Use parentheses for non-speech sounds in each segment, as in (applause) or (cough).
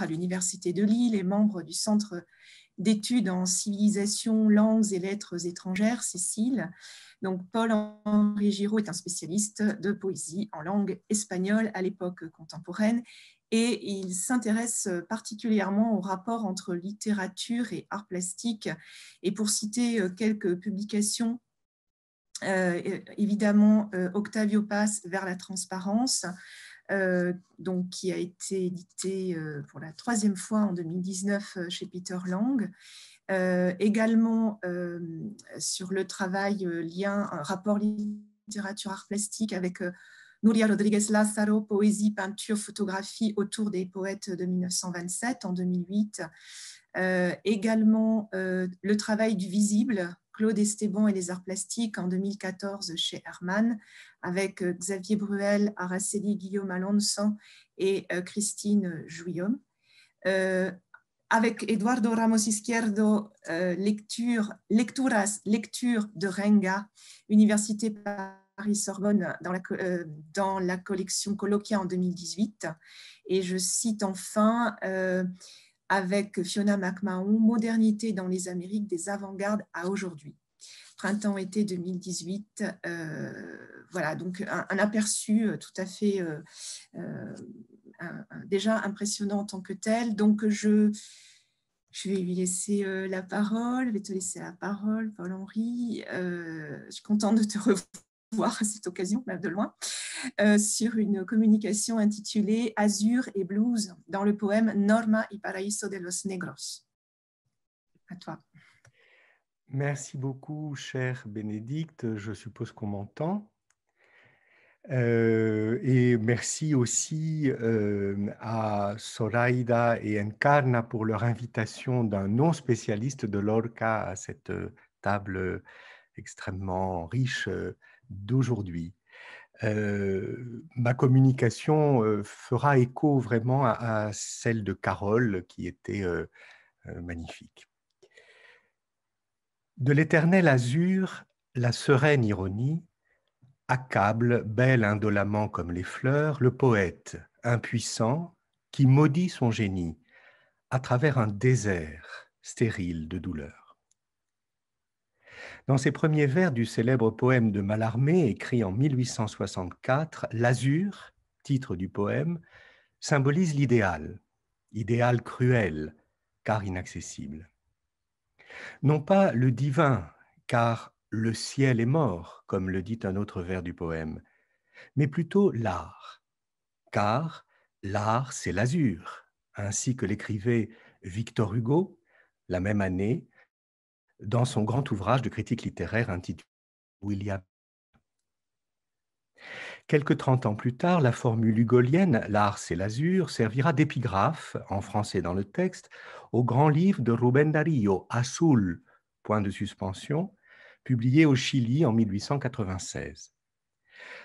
à l'Université de Lille et membre du Centre d'études en civilisation, langues et lettres étrangères, Cécile. Donc, Paul-Henri Giraud est un spécialiste de poésie en langue espagnole à l'époque contemporaine et il s'intéresse particulièrement au rapport entre littérature et art plastique. Et pour citer euh, quelques publications, euh, évidemment, euh, Octavio passe vers la transparence, euh, donc, qui a été édité euh, pour la troisième fois en 2019 euh, chez Peter Lang. également sur le travail lien, rapport littérature art plastique avec Nuria Rodriguez Lázaro, poésie, peinture, photographie autour des poètes de 1927 en 2008. également le travail du visible Claude Esteban et les arts plastiques en 2014 chez Hermann, avec euh, Xavier Bruel, Araceli Guillaume Alonso et euh, Christine Jouillon. Euh, avec Eduardo Ramos Izquierdo, lecture, lecturas, lecture de Renga, Université Paris-Sorbonne, dans, dans, la collection Colloquia en 2018. Et je cite enfin avec Fiona McMahon, Modernité dans les Amériques des avant-gardes à aujourd'hui. Printemps-été 2018, euh, voilà, donc un, aperçu euh, tout à fait euh, déjà impressionnant en tant que tel. Donc je, vais lui laisser la parole, je vais te laisser la parole, Paul-Henri. je suis contente de te (laughs) revoir voir à (laughs) cette occasion, même de loin, euh, sur une communication intitulée Azur et blues dans le poème Norma y Paraíso de los Negros. À toi. Merci beaucoup, cher Bénédicte. Je suppose qu'on m'entend. Euh, et merci aussi euh, à Soraida et Encarna pour leur invitation d'un non-spécialiste de l'Orca à cette table extrêmement riche d'aujourd'hui. Euh, ma communication euh, fera écho vraiment à, celle de Carole qui était euh, magnifique. De l'éternel azur, la sereine ironie accable, belle indolemment comme les fleurs, le poète impuissant qui maudit son génie à travers un désert stérile de douleur. Dans ses premiers vers du célèbre poème de Mallarmé, écrit en 1864, l'azur, titre du poème, symbolise l'idéal, idéal cruel, car inaccessible. Non pas le divin, car le ciel est mort, comme le dit un autre vers du poème, mais plutôt l'art, car l'art c'est l'azur, ainsi que l'écrivait Victor Hugo la même année dans son grand ouvrage de critique littéraire intitulé William. Quelque trente ans plus tard, la formule hugolienne L'art c'est l'azur servira d'épigraphe, en français dans le texte, au grand livre de Rubén Darío, Azul, point de suspension, publié au Chili en 1896.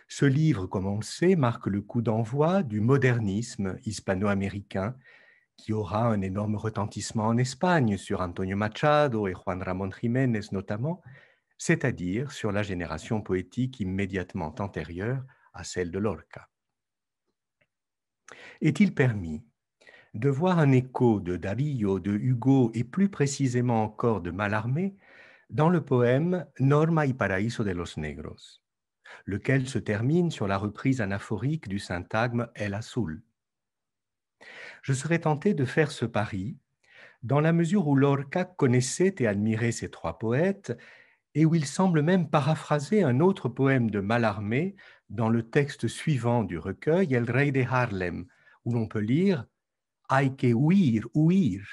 Ce livre, comme on le sait, marque le coup d'envoi du modernisme hispano-américain qui aura un énorme retentissement en Espagne sur Antonio Machado et Juan Ramón Jiménez notamment, c'est-à-dire sur la génération poétique immédiatement antérieure à celle de Lorca. Est-il permis de voir un écho de Darío, de Hugo et plus précisément encore de Mallarmé dans le poème Norma y Paraíso de los Negros, lequel se termine sur la reprise anaphorique du syntagme El Azul je serais tenté de faire ce pari, dans la mesure où Lorca connaissait et admirait ces trois poètes, et où il semble même paraphraser un autre poème de Mallarmé dans le texte suivant du recueil, El Rey de Harlem, où l'on peut lire Hay que huir, huir,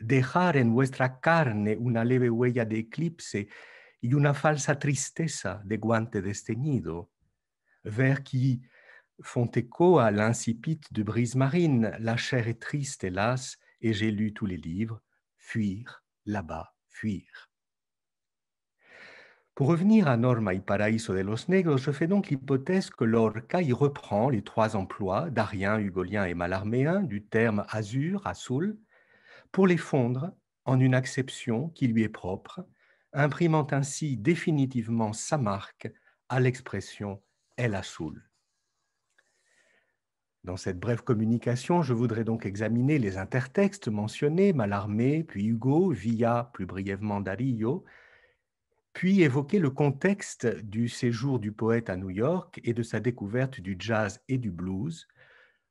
dejar en vuestra carne una leve huella de eclipse y una falsa tristeza de guante desteñido, vers qui font écho à l'incipit de Brise Marine. La chair est triste, hélas, et j'ai lu tous les livres. Fuir, là-bas, fuir. Pour revenir à Norma y Paraíso de los Negros, je fais donc l'hypothèse que Lorca y reprend les trois emplois d'Arien, Hugolien et Malarméen du terme azur, soul pour les fondre en une acception qui lui est propre, imprimant ainsi définitivement sa marque à l'expression El Azul. Dans cette brève communication, je voudrais donc examiner les intertextes mentionnés, Mallarmé, puis Hugo, Villa, plus brièvement Darío, puis évoquer le contexte du séjour du poète à New York et de sa découverte du jazz et du blues,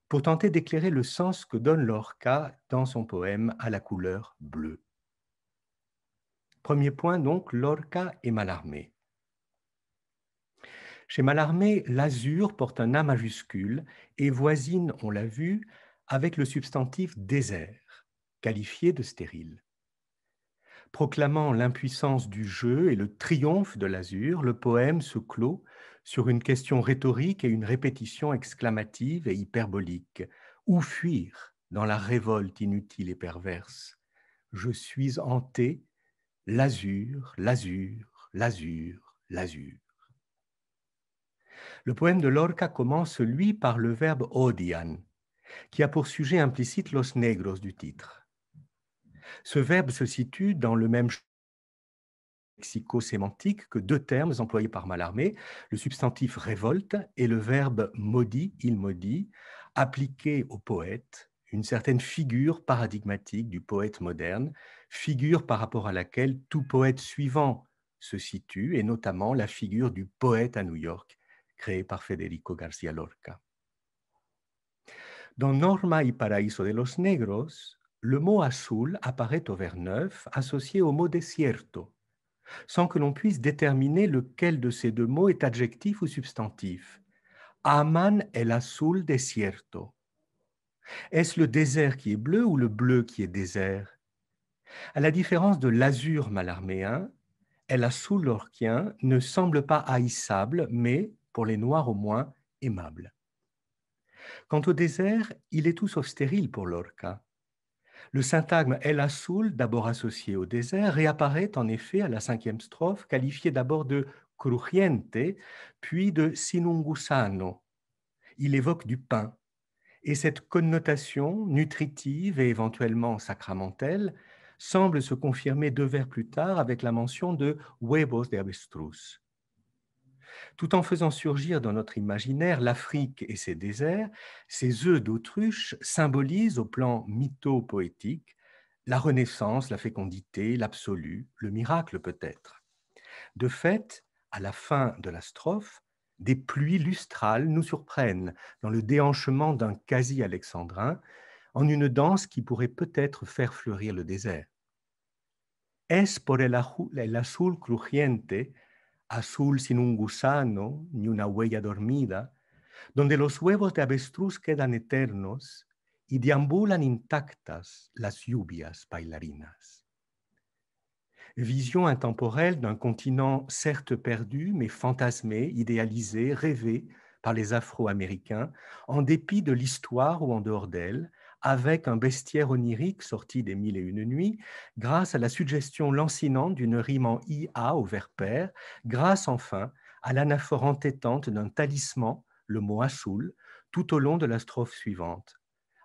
pour tenter d'éclairer le sens que donne Lorca dans son poème à la couleur bleue. Premier point donc, Lorca et Mallarmé. Chez Mallarmé, l'azur porte un A majuscule et voisine, on l'a vu, avec le substantif désert, qualifié de stérile. Proclamant l'impuissance du jeu et le triomphe de l'azur, le poème se clôt sur une question rhétorique et une répétition exclamative et hyperbolique. Où fuir dans la révolte inutile et perverse Je suis hanté, l'azur, l'azur, l'azur, l'azur. Le poème de Lorca commence, lui, par le verbe odian, qui a pour sujet implicite los negros du titre. Ce verbe se situe dans le même lexico-sémantique que deux termes employés par Mallarmé, le substantif révolte et le verbe maudit, il maudit, appliqué au poète, une certaine figure paradigmatique du poète moderne, figure par rapport à laquelle tout poète suivant se situe, et notamment la figure du poète à New York, créé par Federico García Lorca. Dans Norma y Paraíso de los Negros, le mot azul apparaît au vers neuf associé au mot desierto, sans que l'on puisse déterminer lequel de ces deux mots est adjectif ou substantif. Aman el azul desierto. Est-ce le désert qui est bleu ou le bleu qui est désert À la différence de l'azur malarméen, el azul orquien ne semble pas haïssable, mais pour les Noirs au moins, aimables. Quant au désert, il est tout sauf stérile pour Lorca. Le syntagme El Azul, d'abord associé au désert, réapparaît en effet à la cinquième strophe, qualifiée d'abord de crujiente, puis de sinungusano. Il évoque du pain, et cette connotation nutritive et éventuellement sacramentelle semble se confirmer deux vers plus tard avec la mention de huevos de avestruz tout en faisant surgir dans notre imaginaire l'Afrique et ses déserts, ces œufs d'autruche symbolisent au plan mytho-poétique la renaissance, la fécondité, l'absolu, le miracle peut-être. De fait, à la fin de la strophe, des pluies lustrales nous surprennent dans le déhanchement d'un quasi-alexandrin, en une danse qui pourrait peut-être faire fleurir le désert. Es por el azul crujiente azul sin un gusano ni una huella dormida, donde los huevos de avestruz quedan eternos y deambulan intactas las lluvias bailarinas. Vision intemporelle d'un continent certes perdu, mais fantasmé, idéalisé, rêvé par les Afro-Américains, en dépit de l'histoire ou en dehors d'elle, avec un bestiaire onirique sorti des Mille et Une Nuits, grâce à la suggestion lancinante d'une rime en IA au vers père grâce enfin à l'anaphore entêtante d'un talisman, le mot assoul, tout au long de la strophe suivante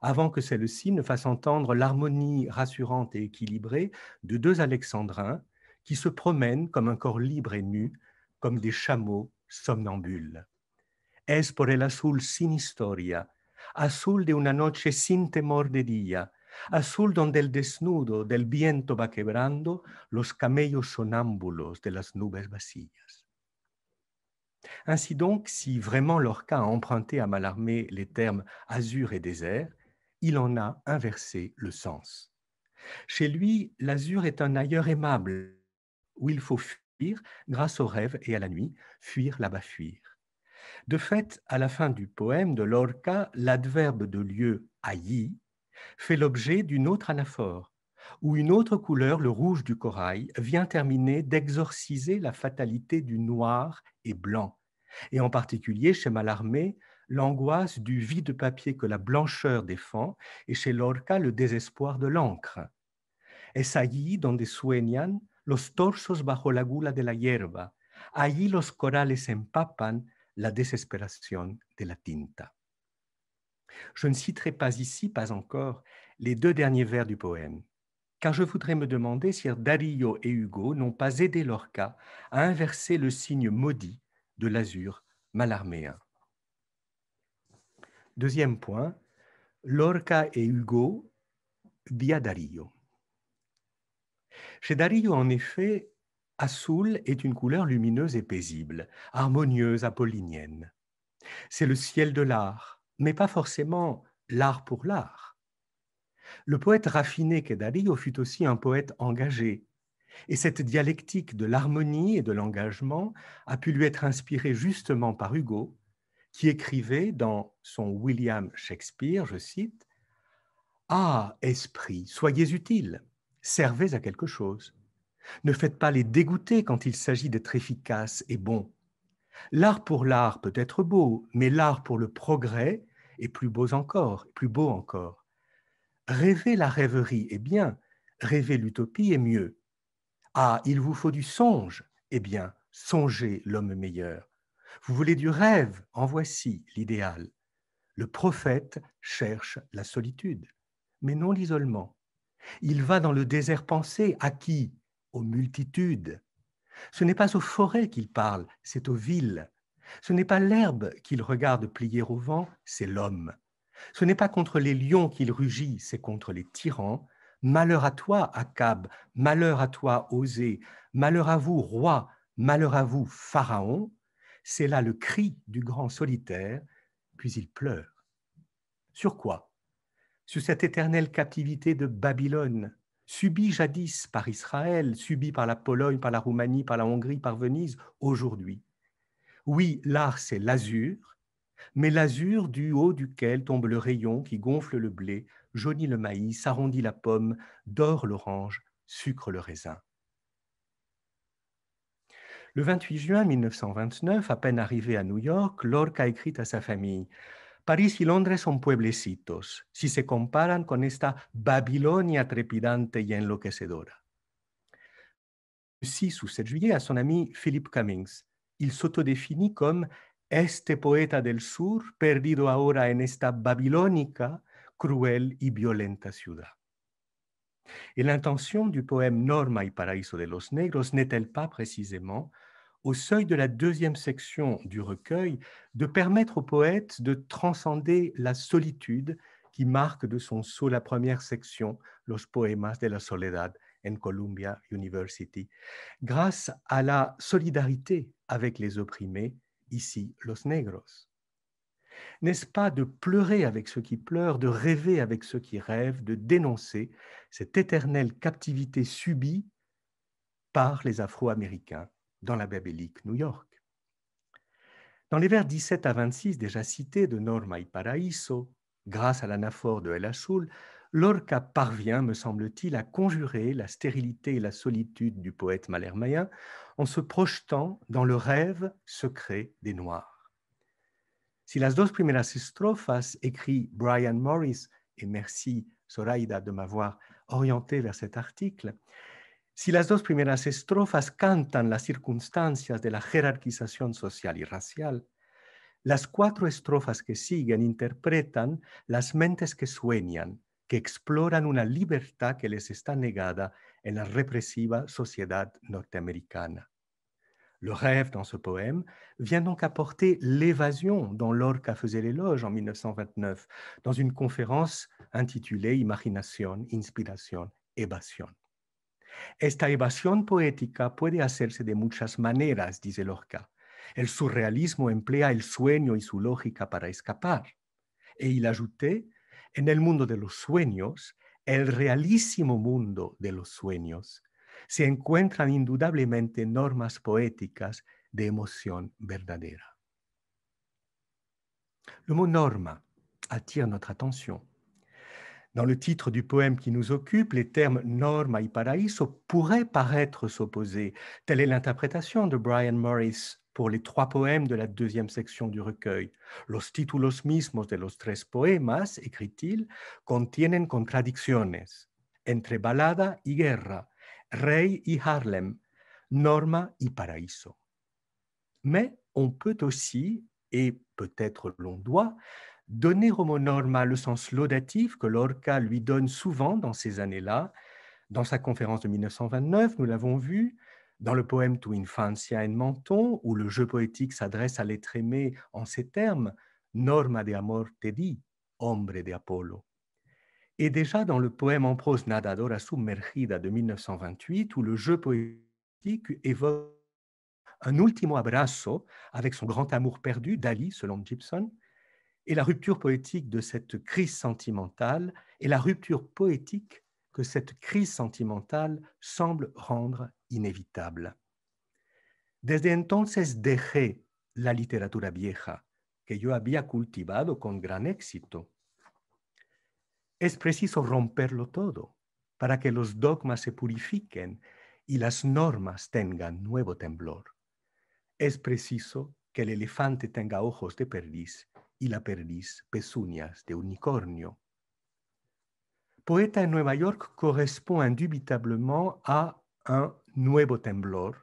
avant que celle-ci ne fasse entendre l'harmonie rassurante et équilibrée de deux alexandrins qui se promènent comme un corps libre et nu, comme des chameaux somnambules. Es por el azul sin historia, azul de una noche sin temor de día, azul donde el desnudo del viento va quebrando los camellos sonámbulos de las nubes vacías. Ainsi donc, si vraiment Lorca a emprunté à Mallarmé les termes azur et désert, il en a inversé le sens. Chez lui, l'azur est un ailleurs aimable où il faut fuir grâce au rêve et à la nuit, fuir là-bas fuir. De fait, à la fin du poème de Lorca, l'adverbe de lieu haï fait l'objet d'une autre anaphore, où une autre couleur, le rouge du corail, vient terminer d'exorciser la fatalité du noir et blanc, et en particulier chez Malarmé, l'angoisse du vide papier que la blancheur défend, et chez Lorca, le désespoir de l'encre. Es allí donde sueñan los torsos bajo la gula de la hierba, allí los corales empapan la désespération de la tinta. Je ne citerai pas ici, pas encore, les deux derniers vers du poème, car je voudrais me demander si Dario et Hugo n'ont pas aidé Lorca à inverser le signe maudit de l'azur malarméen. Deuxième point, Lorca et Hugo via Dario. Chez Dario, en effet, Assoul est une couleur lumineuse et paisible, harmonieuse, apollinienne. C'est le ciel de l'art, mais pas forcément l'art pour l'art. Le poète raffiné Kedario fut aussi un poète engagé, et cette dialectique de l'harmonie et de l'engagement a pu lui être inspirée justement par Hugo, qui écrivait dans son William Shakespeare, je cite, Ah, esprit, soyez utile, servez à quelque chose. Ne faites pas les dégoûter quand il s'agit d'être efficace et bon. L'art pour l'art peut être beau, mais l'art pour le progrès est plus beau encore, plus beau encore. Rêver la rêverie est bien, rêver l'utopie est mieux. Ah, il vous faut du songe, eh bien, songez l'homme meilleur. Vous voulez du rêve, en voici l'idéal. Le prophète cherche la solitude, mais non l'isolement. Il va dans le désert pensé, à qui aux multitudes. Ce n'est pas aux forêts qu'il parle, c'est aux villes. Ce n'est pas l'herbe qu'il regarde plier au vent, c'est l'homme. Ce n'est pas contre les lions qu'il rugit, c'est contre les tyrans. Malheur à toi, Akab, malheur à toi, Osée, malheur à vous, roi, malheur à vous, Pharaon. C'est là le cri du grand solitaire, puis il pleure. Sur quoi Sur cette éternelle captivité de Babylone, Subi jadis par Israël, subi par la Pologne, par la Roumanie, par la Hongrie, par Venise, aujourd'hui. Oui, l'art, c'est l'azur, mais l'azur du haut duquel tombe le rayon qui gonfle le blé, jaunit le maïs, arrondit la pomme, dore l'orange, sucre le raisin. Le 28 juin 1929, à peine arrivé à New York, Lorca écrit à sa famille París y Londres son pueblecitos si se comparan con esta Babilonia trepidante y enloquecedora. Si su ou a juillet, à son Philip Cummings, il s'autodéfinit comme este poeta del sur perdido ahora en esta babilónica, cruel y violenta ciudad. la intención del poème Norma y Paraíso de los Negros n'est-elle pas précisément au seuil de la deuxième section du recueil, de permettre au poète de transcender la solitude qui marque de son sceau la première section, Los Poemas de la Soledad en Columbia University, grâce à la solidarité avec les opprimés, ici los negros. N'est-ce pas de pleurer avec ceux qui pleurent, de rêver avec ceux qui rêvent, de dénoncer cette éternelle captivité subie par les Afro-Américains dans la babélique New York. Dans les vers 17 à 26 déjà cités de Norma y Paraíso, grâce à l'anaphore de El Azul, Lorca parvient, me semble-t-il, à conjurer la stérilité et la solitude du poète malhermaïen en se projetant dans le rêve secret des Noirs. Si las dos primeras estrofas, écrit Brian Morris, et merci Soraida de m'avoir orienté vers cet article, si las deux premières estrofas cantan las circunstancias de la jerarquización sociale et raciale, las cuatro estrofas que siguen interpretan las mentes que sueñan, que exploran una liberté que les está negada en la répressive société américaine Le rêve dans ce poème vient donc apporter l'évasion dont Lorca faisait l'éloge en 1929 dans une conférence intitulée Imagination, Inspiration, Evasion. Esta evasión poética puede hacerse de muchas maneras, dice Lorca. El surrealismo emplea el sueño y su lógica para escapar. E il ajouté, en el mundo de los sueños, el realísimo mundo de los sueños, se encuentran indudablemente normas poéticas de emoción verdadera. Le mot norme attire notre attention Dans le titre du poème qui nous occupe, les termes norma et paraíso pourraient paraître s'opposer. Telle est l'interprétation de Brian Morris pour les trois poèmes de la deuxième section du recueil. Los títulos mismos de los tres poemas, écrit-il, contienen contradicciones entre balada y guerra, rey y Harlem, norma y paraíso. Mais on peut aussi, et peut-être l'on doit, donner au mot norma le sens laudatif que Lorca lui donne souvent dans ces années-là. Dans sa conférence de 1929, nous l'avons vu, dans le poème To Infancia en Menton, où le jeu poétique s'adresse à l'être aimé en ces termes Norma de amor te di, hombre de Apollo. Et déjà dans le poème en prose Nadadora submergida de 1928, où le jeu poétique évoque un ultimo abrazo avec son grand amour perdu d'Ali, selon Gibson, et la rupture poétique de cette crise sentimentale est la rupture poétique que cette crise sentimentale semble rendre inévitable. Desde entonces dejé la literatura vieja, que yo había cultivado con gran éxito. Es preciso romperlo todo para que los dogmas se purifiquen y las normas tengan nuevo temblor. Es preciso que el elefante tenga ojos de perdiz il la de unicornio. Poeta en Nueva York correspond indubitablement à un nuevo temblor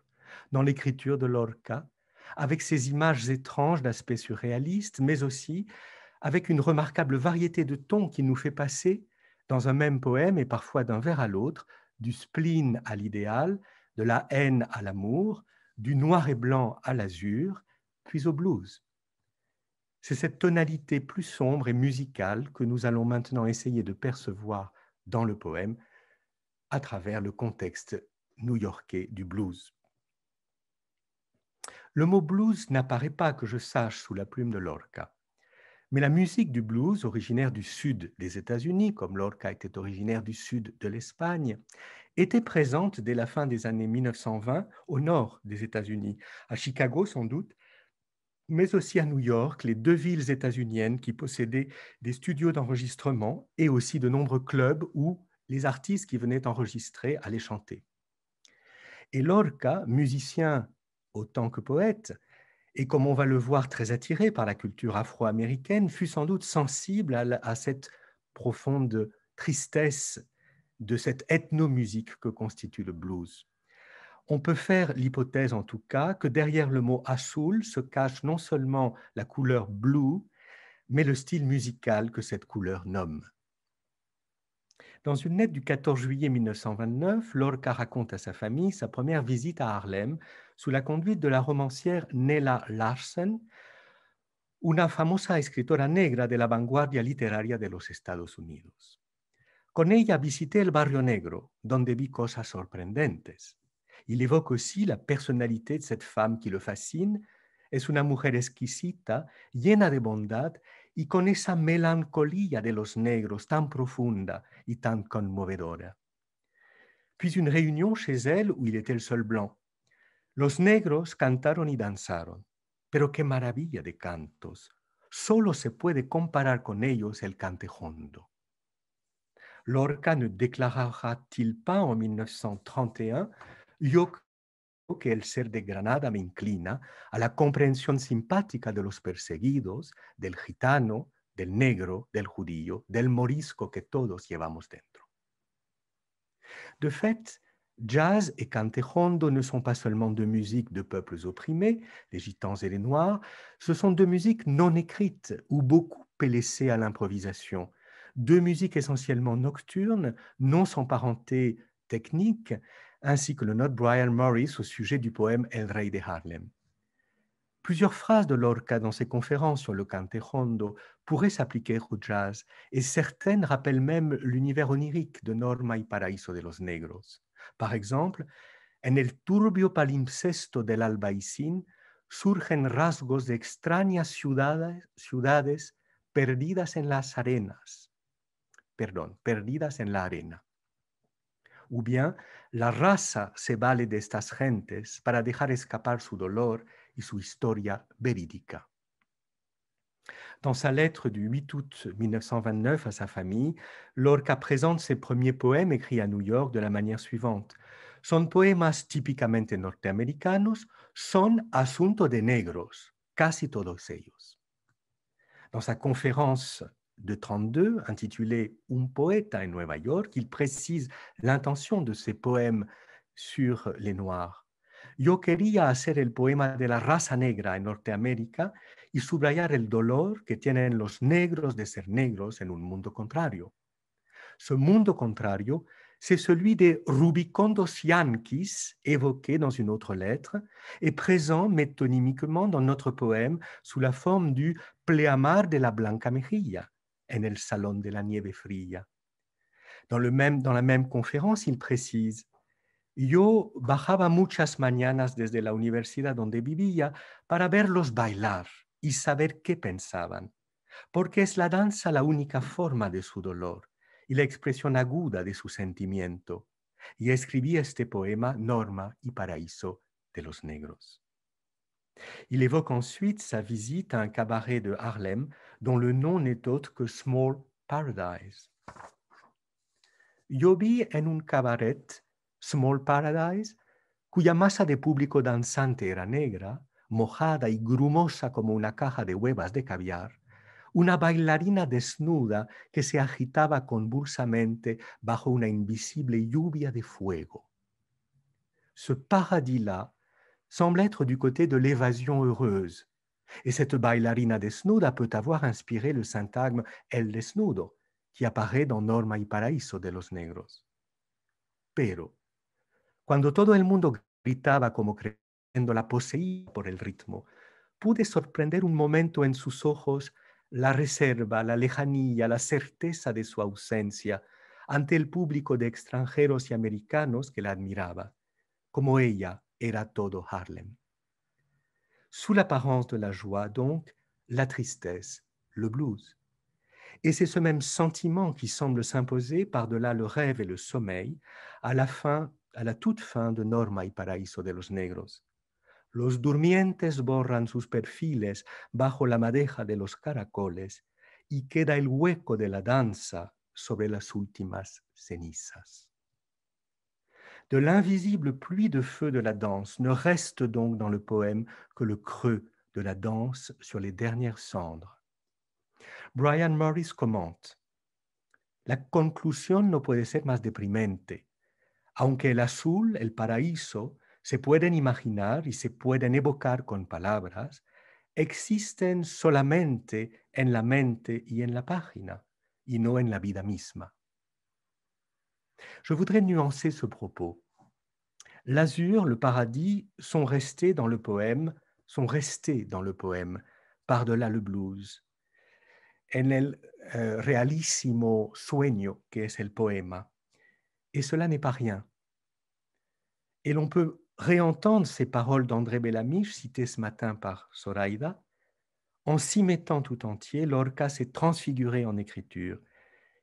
dans l'écriture de Lorca, avec ses images étranges d'aspect surréaliste, mais aussi avec une remarquable variété de tons qui nous fait passer, dans un même poème et parfois d'un vers à l'autre, du spleen à l'idéal, de la haine à l'amour, du noir et blanc à l'azur, puis au blues. C'est cette tonalité plus sombre et musicale que nous allons maintenant essayer de percevoir dans le poème à travers le contexte new-yorkais du blues. Le mot blues n'apparaît pas, que je sache, sous la plume de Lorca. Mais la musique du blues, originaire du sud des États-Unis, comme Lorca était originaire du sud de l'Espagne, était présente dès la fin des années 1920 au nord des États-Unis, à Chicago sans doute, mais aussi à New York, les deux villes états-uniennes qui possédaient des studios d'enregistrement et aussi de nombreux clubs où les artistes qui venaient enregistrer allaient chanter. Et Lorca, musicien autant que poète, et comme on va le voir très attiré par la culture afro-américaine, fut sans doute sensible à, à cette profonde tristesse de cette ethnomusique que constitue le blues on peut faire l'hypothèse en tout cas que derrière le mot azul » se cache non seulement la couleur bleue mais le style musical que cette couleur nomme. Dans une lettre du 14 juillet 1929, Lorca raconte à sa famille sa première visite à Harlem sous la conduite de la romancière Nella Larsen, una famosa escritora negra de la vanguardia literaria de los Estados Unidos. Con ella visité el barrio negro, donde vi cosas sorprendentes. Il évoque aussi la personnalité de cette femme qui le fascine. Es une mujer exquisita, llena de bondad y con esa melancolía de los negros tan profunda y tan conmovedora. Puis une réunion chez elle où il était le seul blanc. Los negros cantaron y danzaron. Pero qué maravilla de cantos. Solo se puede comparar con ellos el cantejondo. Lorca ne déclarera-t-il pas en 1931 Yo creo que el ser de Granada me inclina a la comprensión simpática de los perseguidos, del gitano, del negro, del judío, del morisco que todos llevamos dentro. De fait, Jazz et cantejondo ne sont pas seulement de musique de peuples opprimés, les gitans et les noirs, ce sont deux musiques non écrites ou beaucoup laissées à l'improvisation, deux musiques essentiellement nocturnes, non sans parenté technique, ainsi que le note Brian Morris au sujet du poème El Rey de Harlem. Plusieurs phrases de Lorca dans ses conférences sur le cantejondo pourraient s'appliquer au jazz et certaines rappellent même l'univers onirique de Norma y Paraíso de los Negros. Par exemple, en el turbio palimpsesto del albaicín surgen rasgos de extrañas ciudades, ciudades perdidas en las arenas. Perdón, perdidas en la arena ou bien la raza se vale de estas gentes para dejar escapar su dolor y su historia verídica. Dans sa lettre du 8 août 1929 à sa famille, Lorca présente ses premiers poèmes écrits à New York de la manière suivante. Son poemas típicamente norteamericanos, son asunto de negros, casi todos ellos. Dans sa conférence de 32 intitulé Un poète en Nueva York. Il précise l'intention de ses poèmes sur les Noirs. Yo quería hacer el poema de la raza negra en Norteamérica y subrayar el dolor que tienen los negros de ser negros en un mundo contrario. Ce mundo contrario, c'est celui des rubicondos yanquis évoqué dans une autre lettre et présent métonymiquement dans notre poème sous la forme du pleamar de la blanca mejilla, en el Salón de la Nieve Fría. Dans, dans la même conférence, il précise Yo bajaba muchas mañanas desde la universidad donde vivía para verlos bailar y saber qué pensaban, porque es la danza la única forma de su dolor y la expresión aguda de su sentimiento. Y escribí este poema Norma y Paraíso de los Negros. Il évoque ensuite sa visite à un cabaret de Harlem dont le nom n'est autre que Small Paradise. Yo vi en un cabaret, Small Paradise, cuya masa de público danzante era negra, mojada y grumosa como una caja de huevas de caviar, una bailarina desnuda que se agitaba convulsamente bajo una invisible lluvia de fuego. Ce paradis-là semble être du côté de l'évasion heureuse, Y cette bailarina desnuda peut avoir inspiré le syntagme el desnudo, que aparece en Norma y Paraíso de los Negros. Pero, cuando todo el mundo gritaba como creyendo la poseía por el ritmo, pude sorprender un momento en sus ojos la reserva, la lejanía, la certeza de su ausencia ante el público de extranjeros y americanos que la admiraba, como ella era todo Harlem. sous l'apparence de la joie, donc, la tristesse, le blues. Et c'est ce même sentiment qui semble s'imposer par-delà le rêve et le sommeil à la fin, à la toute fin de Norma y Paraíso de los Negros. Los durmientes borran sus perfiles bajo la madeja de los caracoles y queda el hueco de la danza sobre las últimas cenizas de l'invisible pluie de feu de la danse, ne reste donc dans le poème que le creux de la danse sur les dernières cendres. Brian Morris commente La conclusion no peut ser más deprimente. Aunque el azul, el paraíso, se pueden imaginar y se pueden evocar con palabras, existen solamente en la mente y en la página, y no en la vida misma. Je voudrais nuancer ce propos. L'azur, le paradis, sont restés dans le poème, sont restés dans le poème, par-delà le blues. En el euh, sueño, que es el poema. Et cela n'est pas rien. Et l'on peut réentendre ces paroles d'André Bellamiche, citées ce matin par Soraida. En s'y mettant tout entier, Lorca s'est transfiguré en écriture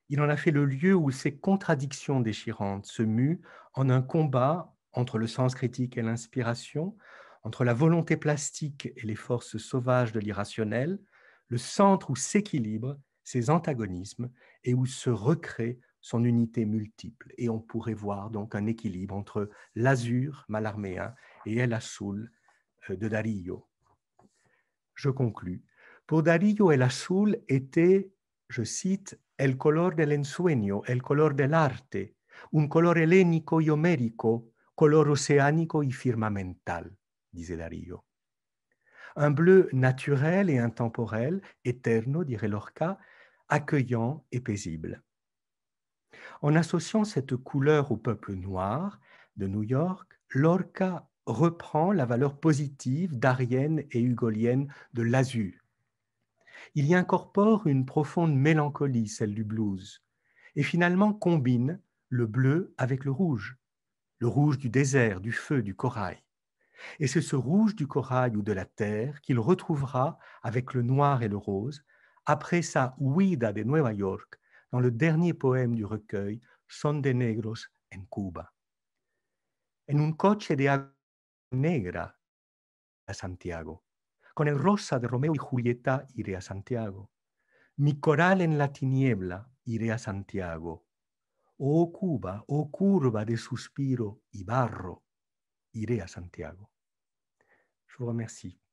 il en a fait le lieu où ces contradictions déchirantes se muent en un combat entre le sens critique et l'inspiration, entre la volonté plastique et les forces sauvages de l'irrationnel, le centre où s'équilibrent ces antagonismes et où se recrée son unité multiple. Et on pourrait voir donc un équilibre entre l'azur malarméen et El Azul euh, de Darío. Je conclus. Pour et El Azul était je cite, El color del ensueño, el color del arte, un color hellénico y homérico, color océanico y firmamental, disait Dario. Un bleu naturel et intemporel, éterno, dirait Lorca, accueillant et paisible. En associant cette couleur au peuple noir de New York, Lorca reprend la valeur positive d'arienne et hugolienne de l'azur, il y incorpore une profonde mélancolie, celle du blues, et finalement combine le bleu avec le rouge, le rouge du désert, du feu, du corail. Et c'est ce rouge du corail ou de la terre qu'il retrouvera avec le noir et le rose après sa Ouida de Nueva York dans le dernier poème du recueil Son de Negros en Cuba. En un coche de agua negra à Santiago. Con el rosa de Romeo y Julieta iré a Santiago. Mi coral en la tiniebla iré a Santiago. Oh Cuba, oh curva de suspiro y barro, iré a Santiago. Je vous